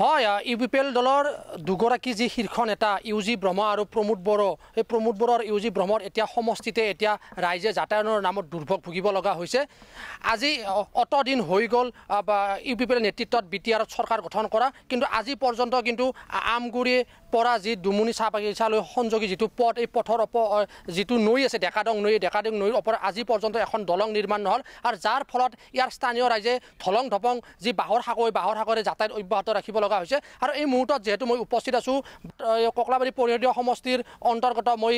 হয় U P P L দলৰ দুগৰাকী যি শীৰ্ষ নেতা ইউ জি ব্ৰহ্ম আৰু প্ৰমোদ বড়ো সেই প্ৰমোদ বড়ো আৰু ইউ জি ব্ৰহ্মৰ এতিয়া সমষ্টিতে এতিয়া ৰাইজে যাতায়াতৰ নামত দুৰ্ভোগ ভুগিব লগা হৈছে আজি অতদিন হৈ গ'ল ইউ পি পি এল নেতৃত্বত বি টি আৰত চৰকাৰ গঠন কৰা কিন্তু আজি পৰ্যন্ত কিন্তু আমগুৰি পৰা যি দুমুনি চাহ বাগিচালৈ সংযোগী যিটো পথ এই পথৰ অপ যিটো নৈ আছে ডেকাডং নৈ ডেকাডং নৈৰ ওপৰত আজি পৰ্যন্ত এখন দলং নিৰ্মাণ নহ'ল আৰু যাৰ ফলত ইয়াৰ স্থানীয় ৰাইজে ধলং ধপং যি বাঁহৰ সাগৰ বাঁহৰ সাগৰে যাতায়ত অব্যাহত ৰাখিব হৈছে আৰু এই মুহূৰ্তত যিহেতু মই উপস্থিত আছোঁ কক্লাবাৰী পৰিষদীয় সমষ্টিৰ অন্তৰ্গত মই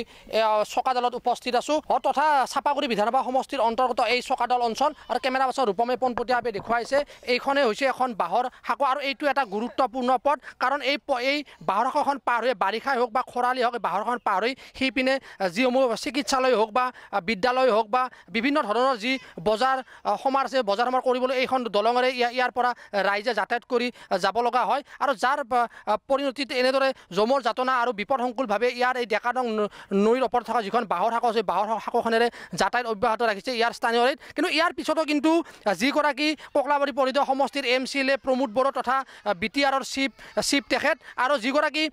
চকাদলত উপস্থিত আছোঁ তথা চাপাগুৰি বিধানসভা সমষ্টিৰ অন্তৰ্গত এই চকাদল অঞ্চল আৰু কেমেৰা পাছত ৰূপমে পোনপটীয়াভাৱে দেখুৱাইছে এইখনেই হৈছে এখন বাঁহৰ শাকো আৰু এইটো এটা গুৰুত্বপূৰ্ণ পথ কাৰণ এই এই বাঁহৰ শাখন পাৰ হৈ বাৰিষাই হওক বা খৰালি হওক এই বাঁহৰখন পাৰ হৈ সেইপিনে যিসমূহ চিকিৎসালয় হওক বা বিদ্যালয় হওক বা বিভিন্ন ধৰণৰ যি বজাৰ সমাৰ আছে বজাৰ সমাৰ কৰিবলৈ এইখন দলঙৰে ইয়াৰ পৰা ৰাইজে যাতায়াত কৰি যাব লগা হয় হয় আৰু যাৰ পৰিণতিত এনেদৰে জমৰ যাতনা আৰু বিপদসংকুলভাৱে ইয়াৰ এই ডেকাদং নৈৰ ওপৰত থকা যিখন বাঁহৰ শাকো আছে বাঁহৰ শাকোখনেৰে যাতায়ত অব্যাহত ৰাখিছে ইয়াৰ স্থানীয় কিন্তু ইয়াৰ পিছতো কিন্তু যিগৰাকী কোকলাবাৰী পৰিদ সমষ্টিৰ M C L A Pramod Boro তথা বি টি আৰৰ চিফ চিফ তেখেত আৰু যিগৰাকী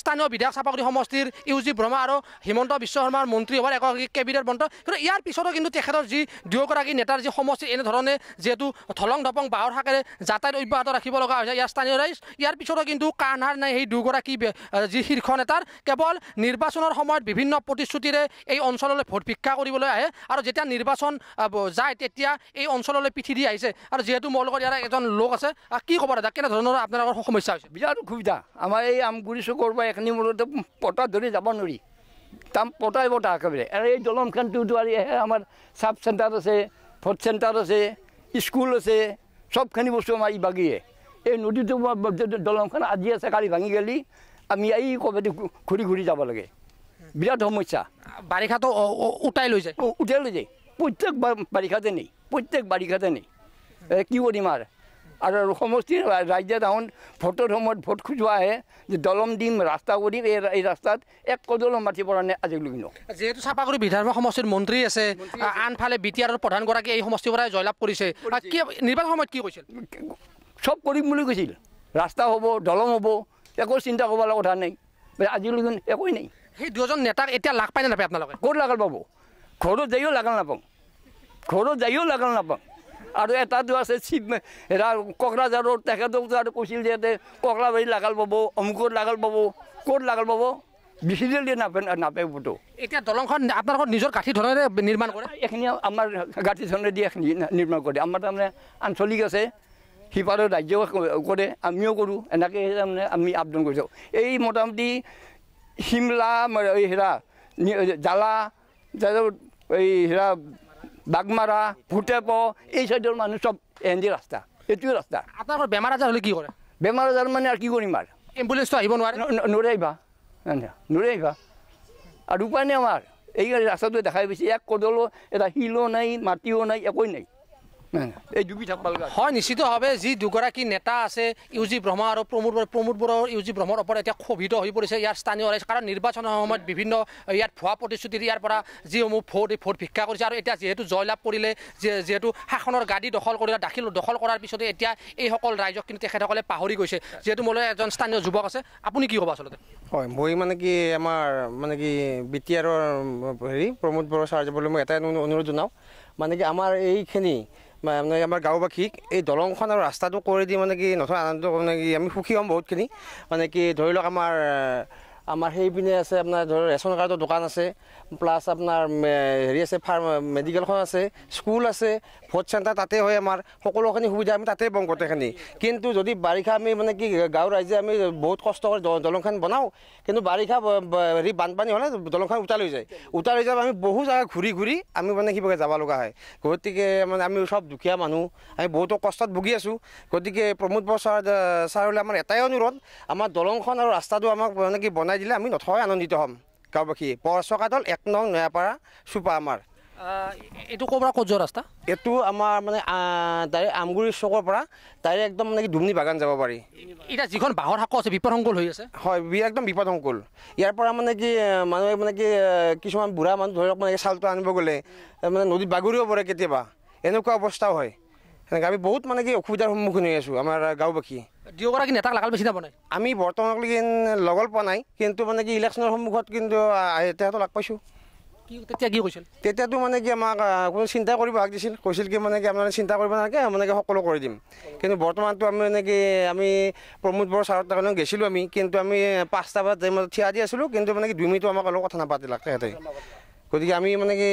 স্থানীয় বিধায়ক চাপাগুৰি সমষ্টিৰ ইউ জি ব্ৰহ্মা আৰু হিমন্ত বিশ্ব শৰ্মাৰ মন্ত্ৰী হোৱাৰ এগৰাকী কেবিনেট বন্ত কিন্তু ইয়াৰ পিছতো কিন্তু তেখেতৰ যি দুয়োগৰাকী নেতাৰ যি সমষ্টি এনেধৰণে যিহেতু ধলং ধপং বাঁহৰ শাকেৰে যাতায়ত অব্যাহত ৰাখিব লগা হৈছে ইয়াৰ স্থানীয় ৰাইজ ইয়াৰ পিছতো কিন্তু কাণহাৰ নাই সেই দুগৰাকী যি শীৰ্ষ নেতাৰ কেৱল নিৰ্বাচনৰ সময়ত বিভিন্ন প্ৰতিশ্ৰুতিৰে এই অঞ্চললৈ ভোট ভিক্ষা কৰিবলৈ আহে আৰু যেতিয়া নিৰ্বাচন যায় তেতিয়া এই অঞ্চললৈ পিঠি দি আহিছে আৰু যিহেতু মোৰ লগত ইয়াৰ এজন লোক আছে কি ক'ব দাদা কেনেধৰণৰ আপোনালোকৰ সমস্যা হৈছে বিৰাট অসুবিধা আমাৰ এই আমগুৰি চুকৰ পৰা এখিনি মূলতে পতা ধৰি যাব নোৱাৰি তাম পতাই পতা একেবাৰে আৰু এই দলংখনটোতো আৰু এহে আমাৰ চাব চেণ্টাৰ আছে ভোট চেণ্টাৰ আছে স্কুল আছে চবখিনি বস্তু আমাৰ ইভাগিয়ে এই নদীটো দলংখন আজি আছে কালি ভাঙি গেলি আমি এই কবেদি ঘূৰি ঘূৰি যাব লাগে বিৰাট সমস্যা বাৰিষাটো উটাই লৈ যায় উটাই লৈ যায় প্ৰত্যেক বাৰিষাতে নেই প্ৰত্যেক বাৰিষাতে নেই কি কৰিম আৰু আৰু সমষ্টিৰ ৰাইজে তাহোন ভোটৰ সময়ত ভোট খুজোৱা আহে যে দলম দিম ৰাস্তা কৰিম এই এই ৰাস্তাত এক কদলম মাতি পৰা নাই আজিলৈকে যিহেতু চাফা কৰি বিধানসভা সমষ্টিৰ মন্ত্ৰী আছে আনফালে বি টি আৰৰ প্ৰধানগৰাকী এই সমষ্টিৰ পৰাই জয়লাভ কৰিছে নিৰ্বাচন সময়ত কি কৈছিল চব কৰিম বুলি কৈছিল ৰাস্তা হ'ব দলং হ'ব একো চিন্তা কৰিব লগা কথা নাই আজিলৈকে একোৱেই নাই সেই দুজন নেতাক এতিয়া লাগ পাই নে নাপায় আপোনালোকে ক'ত লাগাল পাব ঘৰত যায়ো লাগাল নাপাওঁ ঘৰত যায়ো লাগাল নাপাওঁ আৰু এটাটো আছে চিপ কক্ৰাঝাৰৰ তেখেতকতো আৰু কৈছিল যে ইয়াতে কক্ৰাবাৰী লাগাল পাব অমুকত লাগাল পাব ক'ত লাগাল পাব বিচিলি নাপায় নাপায় বুটো এতিয়া দলংখন আপোনালোকৰ নিজৰ গাঁঠি ধৰণেৰে নিৰ্মাণ কৰে এইখিনি আমাৰ গাঁঠি ধৰণে দিয়ে নিৰ্মাণ কৰে আমাৰ তাৰমানে আঞ্চলিক আছে সিপাৰৰ ৰাজ্য কৰে আমিও কৰোঁ এনেকৈ তাৰমানে আমি আবদন কৰি যাওঁ এই মোটামুটি শিমলা এই হেৰা জ্বালা তাৰপিছত এই হেৰা বাঘমাৰা ভূটেপ এই চাইডৰ মানুহ চব এহেন্দি ৰাস্তা এইটোৱে ৰাস্তা আপোনাৰ বেমাৰ আজাৰ হ'লে কি কৰে বেমাৰ আজাৰ মানে আৰু কি কৰিম আৰু এম্বুলেঞ্চটো আহিব নোৱাৰে নোৰে আহিবা নোৰে আহিবা আৰু উপায় নাই আমাৰ এই ৰাস্তাটোৱে দেখাই পাইছে এক কদলো এটা শিলো নাই মাটিও নাই একোৱেই নাই হয় নিশ্চিত ভাৱে যি দুগৰাকী নেতা আছে ইউ জি ব্ৰহ্মা আৰু প্ৰমোদ প্ৰমোদ বড়োৰ ইউ জি ব্ৰহ্মৰ ওপৰত এতিয়া ক্ষোভিত হৈ পৰিছে ইয়াৰ স্থানীয় ৰাইজ কাৰণ নিৰ্বাচনৰ সময়ত বিভিন্ন ইয়াত ভুৱা প্ৰতিশ্ৰুতি ইয়াৰ পৰা যিসমূহ ভোট এই ভোট ভিক্ষা কৰিছে আৰু এতিয়া যিহেতু জয়লাভ কৰিলে যিহেতু শাসনৰ গাদী দখল কৰিলে দাখিল দখল কৰাৰ পিছতে এতিয়া এইসকল ৰাইজক কিন্তু তেখেতসকলে পাহৰি গৈছে যিহেতু মোলৈ এজন স্থানীয় যুৱক আছে আপুনি কি ক'ব আচলতে হয় মই মানে কি আমাৰ মানে কি বি টি আৰৰ হেৰি প্ৰমোদ বড়ো চাৰ্জ বুলি মই এটাই অনুৰোধ জনাওঁ মানে কি আমাৰ এইখিনি মানে আমাৰ গাঁওবাসীক এই দলংখন আৰু ৰাস্তাটো কৰি দি মানে কি নথৈ আনন্দ মানে কি আমি সুখী হ'ম বহুতখিনি মানে কি ধৰি লওক আমাৰ আমাৰ সেইপিনে আছে আপোনাৰ ধৰক ৰেচন কাৰ্ডৰ দোকান আছে প্লাছ আপোনাৰ হেৰি আছে ফাৰ্ম মেডিকেলখন আছে স্কুল আছে ভোট চেণ্টাৰ তাতে হয় আমাৰ সকলোখিনি সুবিধা আমি তাতেই পাওঁ গোটেইখিনি কিন্তু যদি বাৰিষা আমি মানে কি গাঁৱৰ ৰাইজে আমি বহুত কষ্ট কৰি দলংখন বনাওঁ কিন্তু বাৰিষা হেৰি বানপানী হ'লে দলংখন উঠা লৈ যায় উঠা লৈ যাব আমি বহু জেগা ঘূৰি ঘূৰি আমি মানে কিবাকৈ যাব লগা হয় গতিকে মানে আমি চব দুখীয়া মানুহ আমি বহুতো কষ্টত ভুগি আছোঁ গতিকে প্ৰমোদ বৰ ছাৰ ছাৰ হ'লে আমাৰ এটাই অনুৰোধ আমাৰ দলংখন আৰু ৰাস্তাটো আমাক মানে কি বনাই ওলাই দিলে আমি নথৈ আনন্দিত হ'ম গাঁওবাসী বৰচকাদল এক নং নয়াপাৰা চুপা আমাৰ এইটো ক'ৰ পৰা ক'ত যোৱা ৰাস্তা এইটো আমাৰ মানে ডাইৰেক্ট আমগুৰি চকৰ পৰা ডাইৰেক্ট একদম মানে কি বাগান যাব পাৰি এতিয়া যিখন বাঁহৰ শাকো আছে বিপদ হৈ আছে হয় একদম বিপদ ইয়াৰ পৰা মানে কি মানুহে মানে কি কিছুমান বুঢ়া মানুহ ধৰক মানে চাউলটো আনিব গ'লে মানে নদীত বাগৰিও পৰে কেতিয়াবা এনেকুৱা অৱস্থাও হয় সেনেকৈ আমি বহুত মানে কি অসুবিধাৰ সন্মুখীন হৈ আছোঁ আমাৰ গাঁওবাসী দিয়গৰাকী নেতাক লাগাল বেছি নাপাব নাই আমি বৰ্তমানলৈকে লগল পোৱা নাই কিন্তু মানে কি ইলেকশ্যনৰ সন্মুখত কিন্তু তেহেঁতক লগ পাইছোঁ কি তেতিয়া কি কৈছিল তেতিয়াতো মানে কি আমাক কোনো চিন্তা কৰিব আগ দিছিল কৈছিল কি মানে কি আপোনালোকে চিন্তা কৰিব নালাগে মানে কি সকলো কৰি দিম কিন্তু বৰ্তমানটো আমি মানে কি আমি প্ৰমোদ বৰ ছাৰৰ তাৰ কাৰণে গৈছিলোঁ আমি কিন্তু আমি পাঁচটা বজাত টাইমত থিয়া দি আছিলোঁ কিন্তু মানে কি দুই মিনিটো আমাক অলপ কথা নাপাতিলে সিহঁতে গতিকে আমি মানে কি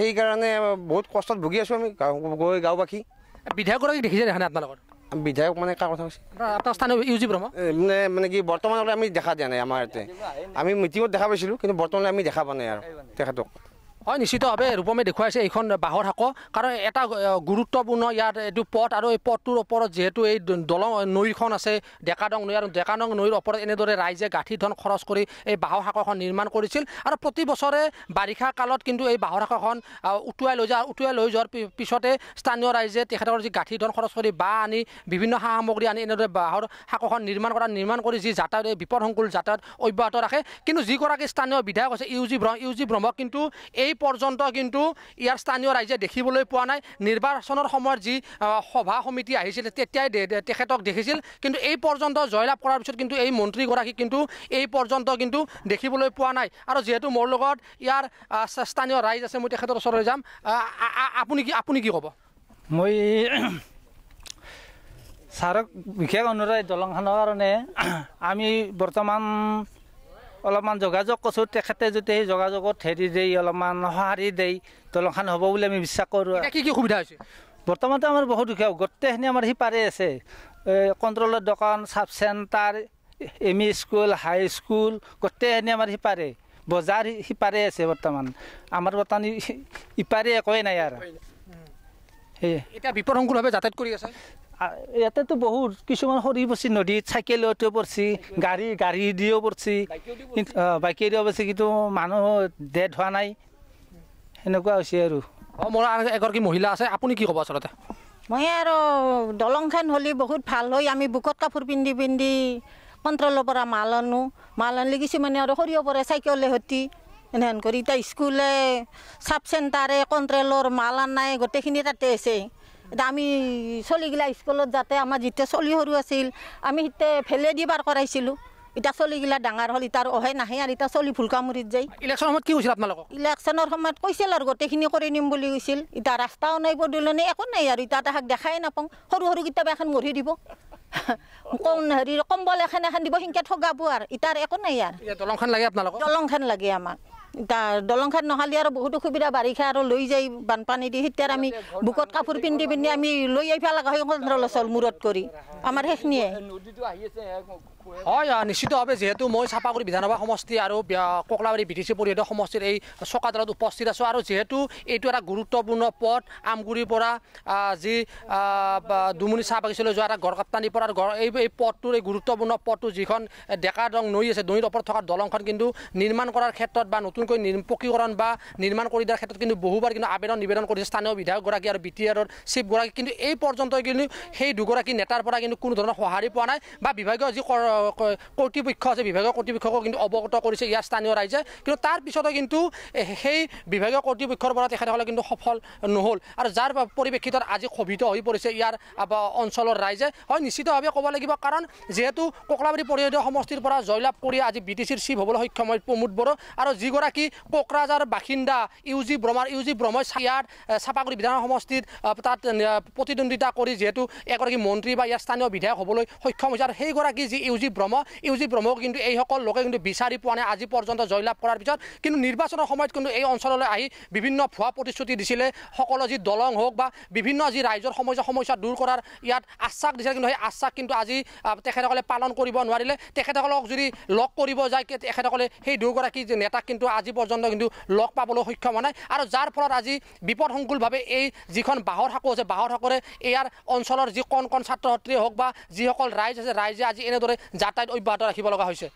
সেইকাৰণে বহুত কষ্টত ভুগি আছোঁ আমি গৈ গাঁওবাসী বিধায়কগৰাকী দেখিছে দেখা নাই আপোনালোকৰ বিধায়ক মানে কাৰ কথা কৈছে আপোনাৰ ইউ জি ব্ৰহ্ম মানে মানে কি বৰ্তমানলৈ আমি দেখা দিয়া নাই আমাৰ ইয়াতে আমি মিটিঙত দেখা পাইছিলোঁ কিন্তু বৰ্তমানলৈ আমি দেখা পোৱা নাই আৰু তেখেতক হয় নিশ্চিতভাৱে ৰূপমে দেখুৱাইছে এইখন বাঁহৰ শাকৰ কাৰণ এটা গুৰুত্বপূৰ্ণ ইয়াত এইটো পথ আৰু এই পথটোৰ ওপৰত যিহেতু এই দলং নৈখন আছে ডেকাডং নৈ আৰু ডেকাডং নৈৰ ওপৰত এনেদৰে ৰাইজে গাঁঠি ধন খৰচ কৰি এই বাঁহৰ শাকৰখন নিৰ্মাণ কৰিছিল আৰু প্ৰতি বছৰে বাৰিষা কালত কিন্তু এই বাঁহৰ শাকৰখন উটুৱাই লৈ যায় উটুৱাই লৈ যোৱাৰ পিছতে স্থানীয় ৰাইজে তেখেতৰ যি গাঁঠি ধন খৰচ কৰি বাঁহ আনি বিভিন্ন সা সামগ্ৰী আনি এনেদৰে বাঁহৰ শাকৰখন নিৰ্মাণ কৰা নিৰ্মাণ কৰি যি যাতায়ত এই বিপদ সংকুল যাতায়াত অব্যাহত ৰাখে কিন্তু যিগৰাকী স্থানীয় বিধায়ক আছে U G Brahma U G ব্ৰহ্মক কিন্তু এই এই পৰ্যন্ত কিন্তু ইয়াৰ স্থানীয় ৰাইজে দেখিবলৈ পোৱা নাই নিৰ্বাচনৰ সময়ত যি সভা সমিতি আহিছিল তেতিয়াই তেখেতক দেখিছিল কিন্তু এই পৰ্যন্ত জয়লাভ কৰাৰ পিছত কিন্তু এই মন্ত্ৰীগৰাকী কিন্তু এই পৰ্যন্ত কিন্তু দেখিবলৈ পোৱা নাই আৰু যিহেতু মোৰ লগত ইয়াৰ স্থানীয় ৰাইজ আছে মই তেখেতৰ ওচৰলৈ যাম আপুনি কি আপুনি কি ক'ব মই ছাৰক বিশেষ অনুৰোধ দলংখনৰ কাৰণে আমি বৰ্তমান অলপমান যোগাযোগ কৰিছোঁ তেখেতে যদি সেই যোগাযোগত হেৰি দেই অলপমান সঁহাৰি দেই দলংখন হ'ব বুলি আমি বিশ্বাস কৰোঁ কি কি সুবিধা হৈছে বৰ্তমানতো আমাৰ বহুত দুখীয়া গোটেইখিনি আমাৰ সিপাৰে আছে কণ্ট্ৰলৰ দোকান sub centre M E school high school গোটেইখিনি আমাৰ সিপাৰে বজাৰ সিপাৰে আছে বৰ্তমান আমাৰ বৰ্তমান ইপাৰে একোৱেই নাই আৰু সেয়ে এতিয়া বিপদ সংকুলভাৱে যাতায়াত কৰি আছে ইয়াতে তো বহুত কিছুমান সৰি পৰিছে নদীত চাইকেলতো পৰিছে গাড়ী গাড়ী দিও পৰিছে বাইকে দিও পৰিছে কিন্তু মানুহ ডেড হোৱা নাই সেনেকুৱা হৈছে আৰু অঁ মোৰ আৰু এগৰাকী মহিলা আছে আপুনি কি ক'ব আচলতে মই আৰু দলংখন হ'লে বহুত ভাল হয় আমি বুকত কাপোৰ পিন্ধি পিন্ধি কণ্ট্ৰলৰ পৰা মাল আনো মাল আনিলে কিছুমানে আৰু সৰিয়ৰ পৰে চাইকেলে সৈতে এনেহেন কৰি এতিয়া স্কুলে চাব চেণ্টাৰে কণ্ট্ৰলৰ মাল আনাই গোটেইখিনি তাতে আছে এতিয়া আমি চলিগিলা স্কুলত যাতে আমাৰ যেতিয়া চলি সৰু আছিল আমি সেতিয়া ভেলেদি পাৰ কৰাইছিলোঁ এতিয়া চলিগিলা ডাঙৰ হ'ল ইতাৰ অহে নাহে আৰু এতিয়া চলি ভুলকামুৰিত যায় ইলেকশ্যন সময়ত কি হৈছিল আপোনালোকক ইলেকশ্যনৰ সময়ত কৈছিল আৰু গোটেইখিনি কৰি নিম বুলি কৈছিল এতিয়া ৰাস্তাও নাই পদূলিও একো নাই আৰু ইতা তাহাক দেখাই নাপাওঁ সৰু সৰু কিতাপ এখন গঢ়ি দিব হেৰি কম্বল এখন এখন দিব সেনেকৈ ঠগাব আৰু ইতাৰ একো নাই আৰু দলংখন লাগে আপোনালোকক দলংখন লাগে আমাক দলং খাত নহালি আৰু বহুত অসুবিধা বাৰিষা আৰু লৈ যায় বানপানী দি সেইটাৰ আমি বুকত কাপোৰ পিন্ধি পিন্ধি আমি লৈ আহিব লগা হয় কন্দ্ৰলচল মূৰত কৰি আমাৰ সেইখিনিয়ে হয় নিশ্চিতভাৱে যিহেতু মই চাপাগুৰি বিধানসভা সমষ্টি আৰু কোকলাবাৰী বি টি চি পৰিষদৰ সমষ্টিৰ এই চকাডালত উপস্থিত আছোঁ আৰু যিহেতু এইটো এটা গুৰুত্বপূৰ্ণ পথ আমগুৰিৰ পৰা যি দুমুনি চাহ বাগিচালৈ যোৱা এটা গড়কাপ্তানিৰ পৰা গড় এই এই পথটোৰ এই গুৰুত্বপূৰ্ণ পথটো যিখন ডেকা দং নৈ আছে নৈৰ ওপৰত থকা দলংখন কিন্তু নিৰ্মাণ কৰাৰ ক্ষেত্ৰত বা নতুনকৈ পকীকৰণ বা নিৰ্মাণ কৰি দিয়াৰ ক্ষেত্ৰত কিন্তু বহুবাৰ কিন্তু আবেদন নিবেদন কৰিছে স্থানীয় বিধায়কগৰাকী আৰু বি টি আৰৰ চিফগৰাকী কিন্তু এই পৰ্যন্ত কিন্তু সেই দুগৰাকী নেতাৰ পৰা কিন্তু কোনো ধৰণৰ সঁহাৰি পোৱা নাই বা বিভাগীয় যি কৰ্তৃপক্ষ আছে বিভাগীয় কৰ্তৃপক্ষকো কিন্তু অৱগত কৰিছে ইয়াৰ স্থানীয় ৰাইজে কিন্তু তাৰ পিছতো কিন্তু সেই বিভাগীয় কৰ্তৃপক্ষৰ পৰা তেখেতসকলে কিন্তু সফল নহ'ল আৰু যাৰ পৰিপ্ৰেক্ষিতত আজি ক্ষোভিত হৈ পৰিছে ইয়াৰ অঞ্চলৰ ৰাইজে হয় নিশ্চিতভাৱে ক'ব লাগিব কাৰণ যিহেতু কোকলাবাৰী পৰিষদীয় সমষ্টিৰ পৰা জয়লাভ কৰি আজি বি টি চিৰ চিফ হ'বলৈ সক্ষম হয় প্ৰমোদ বড়ো আৰু যিগৰাকী কোকৰাঝাৰ বাসিন্দা ইউ জি ব্ৰহ্মাৰ ইউ জি ব্ৰহ্মই ইয়াৰ চাপাগুৰি বিধান সমষ্টিত তাত প্ৰতিদ্বন্দ্বিতা কৰি যিহেতু এগৰাকী মন্ত্ৰী বা ইয়াৰ স্থানীয় বিধায়ক হ'বলৈ সক্ষম হৈছে আৰু সেইগৰাকী যি ইউ জি যি ব্ৰহ্ম এই যি ভ্ৰমক কিন্তু এইসকল লোকে কিন্তু বিচাৰি পোৱা নাই আজি পৰ্যন্ত জয়লাভ কৰাৰ পিছত কিন্তু নিৰ্বাচনৰ সময়ত কিন্তু এই অঞ্চললৈ আহি বিভিন্ন ভুৱা প্ৰতিশ্ৰুতি দিছিলে সকলো যি দলং হওক বা বিভিন্ন যি ৰাইজৰ সমস্যা সমস্যা দূৰ কৰাৰ ইয়াত আশ্বাস দিছিলে কিন্তু সেই আশ্বাস কিন্তু আজি তেখেতসকলে পালন কৰিব নোৱাৰিলে তেখেতসকলক যদি লগ কৰিব যায় তেখেতসকলে সেই দুয়োগৰাকী নেতাক কিন্তু আজি পৰ্যন্ত কিন্তু লগ পাবলৈ সক্ষম হোৱা নাই আৰু যাৰ ফলত আজি বিপদসংকুলভাৱে এই যিখন বাঁহৰ শাকু আছে বাঁহৰ সাঁকোৰে ইয়াৰ অঞ্চলৰ যি কণ কণ ছাত্ৰ ছাত্ৰীয়ে হওক বা যিসকল ৰাইজ আছে ৰাইজে আজি এনেদৰে যাতায়াত অব্যাহত ৰাখিব লগা হৈছে